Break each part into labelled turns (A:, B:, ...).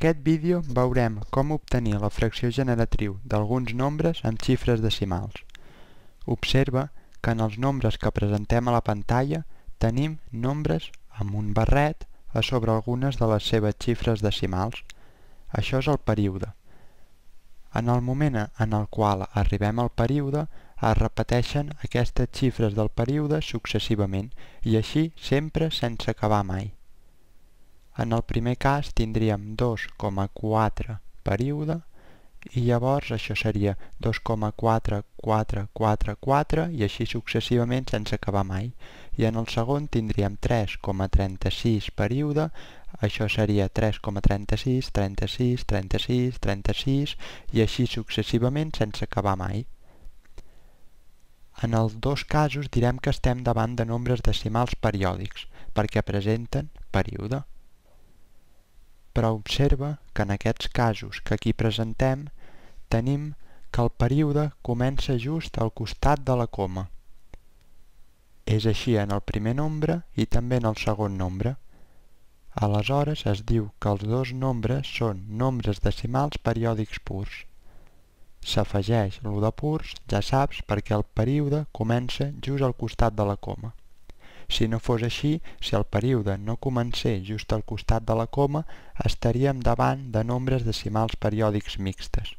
A: aquest vídeo veurem com obtenir la fracció generatriu d'alguns nombres amb xifres decimals. Observa que en els nombres que presentem a la pantalla tenim nombres amb un barret a sobre algunes de les seves xifres decimals. Això és el període. En el moment en el qual arribem al període, es repeteixen aquestes xifres del període successivament i així sempre sense acabar mai. En el primer cas tindríem 2,4 període i llavors això seria 2,4444 i així successivament sense acabar mai. I en el segon tindríem 3,36 període, això seria 3,36, 36, 36, 36 i així successivament sense acabar mai. En els dos casos direm que estem davant de nombres decimals periòdics, perquè presenten període però observa que en aquests casos que aquí presentem tenim que el període comença just al costat de la coma. És així en el primer nombre i també en el segon nombre. Aleshores es diu que els dos nombres són nombres decimals periòdics purs. S'afegeix lo de purs, ja saps, perquè el període comença just al costat de la coma. Si no fos així, si el període no comencés just al costat de la coma, estaríem davant de nombres decimals periòdics mixtes.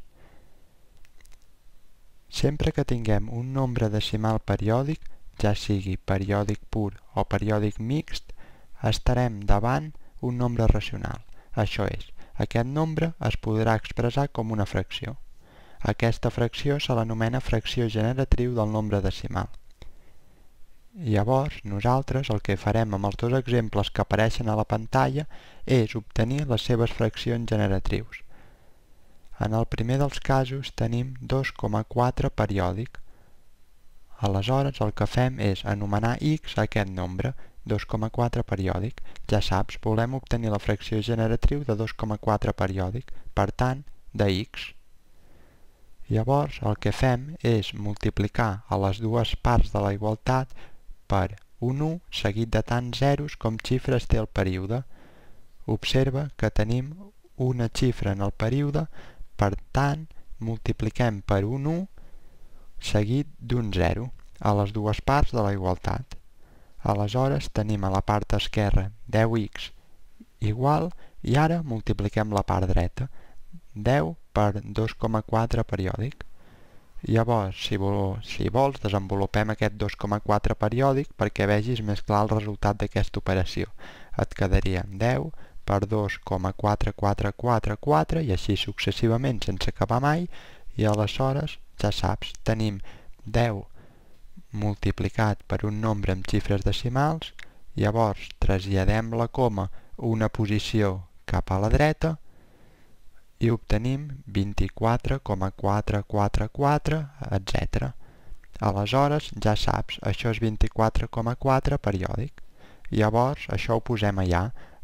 A: Sempre que tinguem un nombre decimal periòdic, ja sigui periòdic pur o periòdic mixt, estarem davant un nombre racional. Això és, aquest nombre es podrà expressar com una fracció. Aquesta fracció se l'anomena fracció generatriu del nombre decimal. Llavors nosaltres el que farem amb els dos exemples que apareixen a la pantalla és obtenir les seves fraccions generatrius. En el primer dels casos tenim 2,4 periòdic. Aleshores el que fem és anomenar x a aquest nombre, 2,4 periòdic. Ja saps, volem obtenir la fracció generatriu de 2,4 periòdic, per tant, de x. Llavors, el que fem és multiplicar a les dues parts de la igualtat per un 1 seguit de tants zeros com xifres té el període. Observa que tenim una xifra en el període, per tant, multipliquem per un 1 seguit d'un 0 a les dues parts de la igualtat. Aleshores tenim a la part esquerra 10x igual i ara multipliquem la part dreta, 10 per 2,4 periòdic. Llavors, si, vol, si vols, desenvolupem aquest 2,4 periòdic perquè vegis més clar el resultat d'aquesta operació. Et quedarien 10 per 2,4444 i així successivament sense acabar mai i aleshores, ja saps, tenim 10 multiplicat per un nombre amb xifres decimals, llavors traslladem la coma una posició cap a la dreta i obtenim 24,444, etc. Aleshores, ja saps, això és 24,4 periòdic. Llavors, això ho posem allà,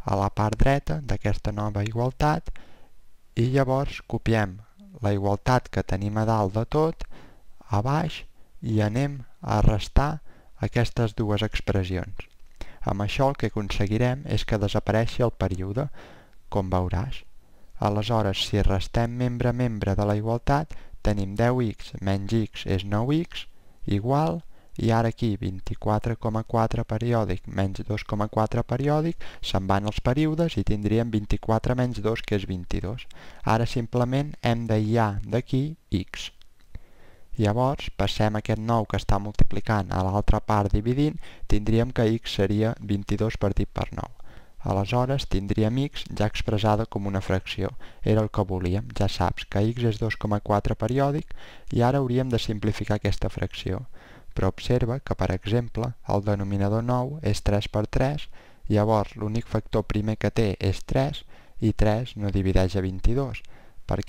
A: a la part dreta d'aquesta nova igualtat, i llavors copiem la igualtat que tenim a dalt de tot, a baix, i anem a restar aquestes dues expressions. Amb això el que aconseguirem és que desapareixi el període, com veuràs. Aleshores, si restem membre a membre de la igualtat, tenim 10x menys x és 9x, igual, i ara aquí 24,4 periòdic menys 2,4 periòdic se'n van els períodes i tindríem 24 menys 2 que és 22. Ara simplement hem d'aïllar d'aquí x. Llavors, passem aquest 9 que està multiplicant a l'altra part dividint, tindríem que x seria 22 partit per 9. Aleshores tindríem x ja expressada com una fracció. Era el que volíem, ja saps que x és 2,4 periòdic i ara hauríem de simplificar aquesta fracció. Però observa que, per exemple, el denominador 9 és 3 per 3, llavors l'únic factor primer que té és 3 i 3 no divideix a 22,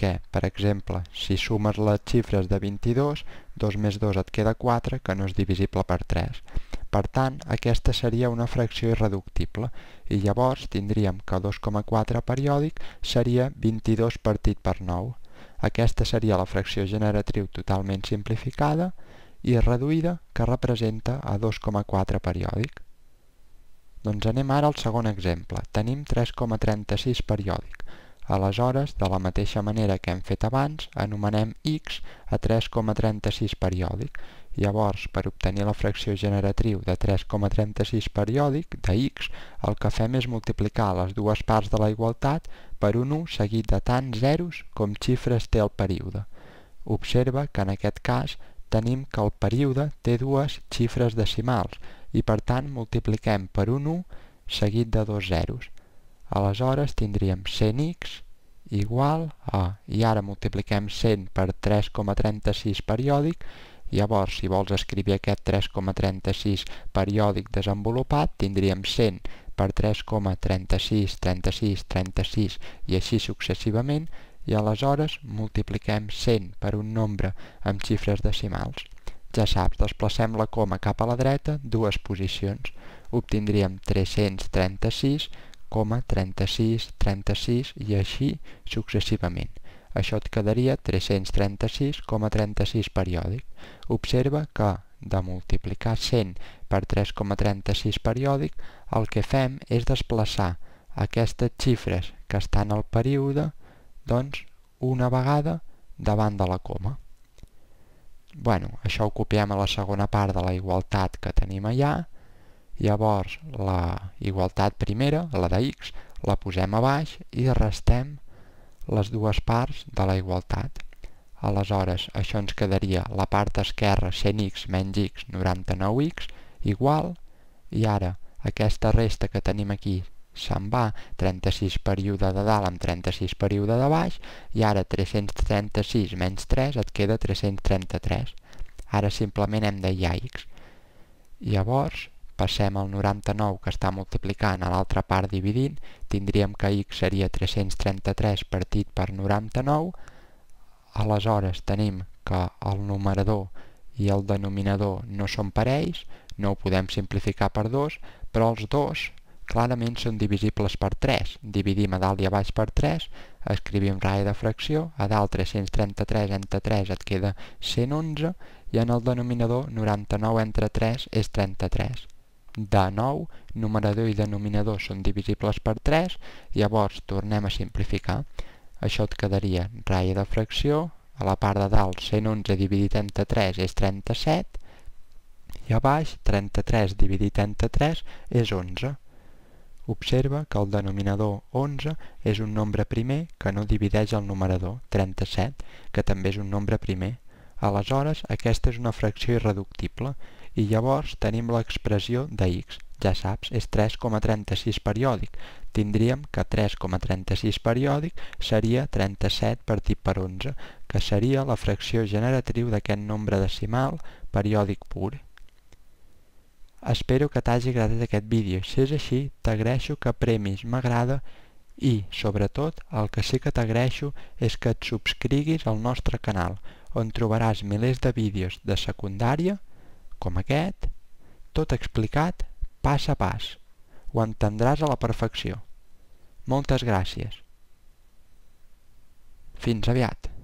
A: què? per exemple, si sumes les xifres de 22, 2 més 2 et queda 4, que no és divisible per 3. Per tant, aquesta seria una fracció irreductible i llavors tindríem que 2,4 periòdic seria 22 partit per 9. Aquesta seria la fracció generatriu totalment simplificada i reduïda que representa a 2,4 periòdic. Doncs anem ara al segon exemple. Tenim 3,36 periòdic. Aleshores, de la mateixa manera que hem fet abans, anomenem x a 3,36 periòdic. Llavors, per obtenir la fracció generatriu de 3,36 periòdic de x, el que fem és multiplicar les dues parts de la igualtat per un 1 seguit de tants zeros com xifres té el període. Observa que en aquest cas tenim que el període té dues xifres decimals i per tant multipliquem per un 1 seguit de dos zeros. Aleshores tindríem 100 x igual a, i ara multipliquem 100 per 3,36 periòdic, llavors si vols escriure aquest 3,36 periòdic desenvolupat, tindríem 100 per 3,36, 36, 36 i així successivament, i aleshores multipliquem 100 per un nombre amb xifres decimals. Ja saps, desplacem la coma cap a la dreta dues posicions. Obtindríem 336 36, 36 i així successivament. Això et quedaria 336,36 36 periòdic. Observa que de multiplicar 100 per 3,36 periòdic, el que fem és desplaçar aquestes xifres que estan al període doncs, una vegada davant de la coma. Bueno, això ho copiem a la segona part de la igualtat que tenim allà, Llavors, la igualtat primera, la de x, la posem a baix i restem les dues parts de la igualtat. Aleshores, això ens quedaria la part esquerra 100x menys x 99x igual, i ara aquesta resta que tenim aquí se'n va 36 període de dalt amb 36 període de baix, i ara 336 menys 3 et queda 333. Ara simplement hem de x. Llavors, passem el 99 que està multiplicant a l'altra part dividint, tindríem que x seria 333 partit per 99, aleshores tenim que el numerador i el denominador no són parells, no ho podem simplificar per 2, però els dos clarament són divisibles per 3. Dividim a dalt i a baix per 3, escrivim raia de fracció, a dalt 333 entre 3 et queda 111 i en el denominador 99 entre 3 és 33 de 9, numerador i denominador són divisibles per 3, llavors tornem a simplificar. Això et quedaria raia de fracció, a la part de dalt 111 dividit entre 3 és 37, i a baix 33 dividit entre 3 és 11. Observa que el denominador 11 és un nombre primer que no divideix el numerador 37, que també és un nombre primer. Aleshores, aquesta és una fracció irreductible i llavors tenim l'expressió de x. Ja saps, és 3,36 periòdic. Tindríem que 3,36 periòdic seria 37 partit per 11, que seria la fracció generatriu d'aquest nombre decimal periòdic pur. Espero que t'hagi agradat aquest vídeo. Si és així, t'agraeixo que premis m'agrada i, sobretot, el que sí que t'agraeixo és que et subscriguis al nostre canal, on trobaràs milers de vídeos de secundària com aquest, tot explicat pas a pas. Ho entendràs a la perfecció. Moltes gràcies. Fins aviat.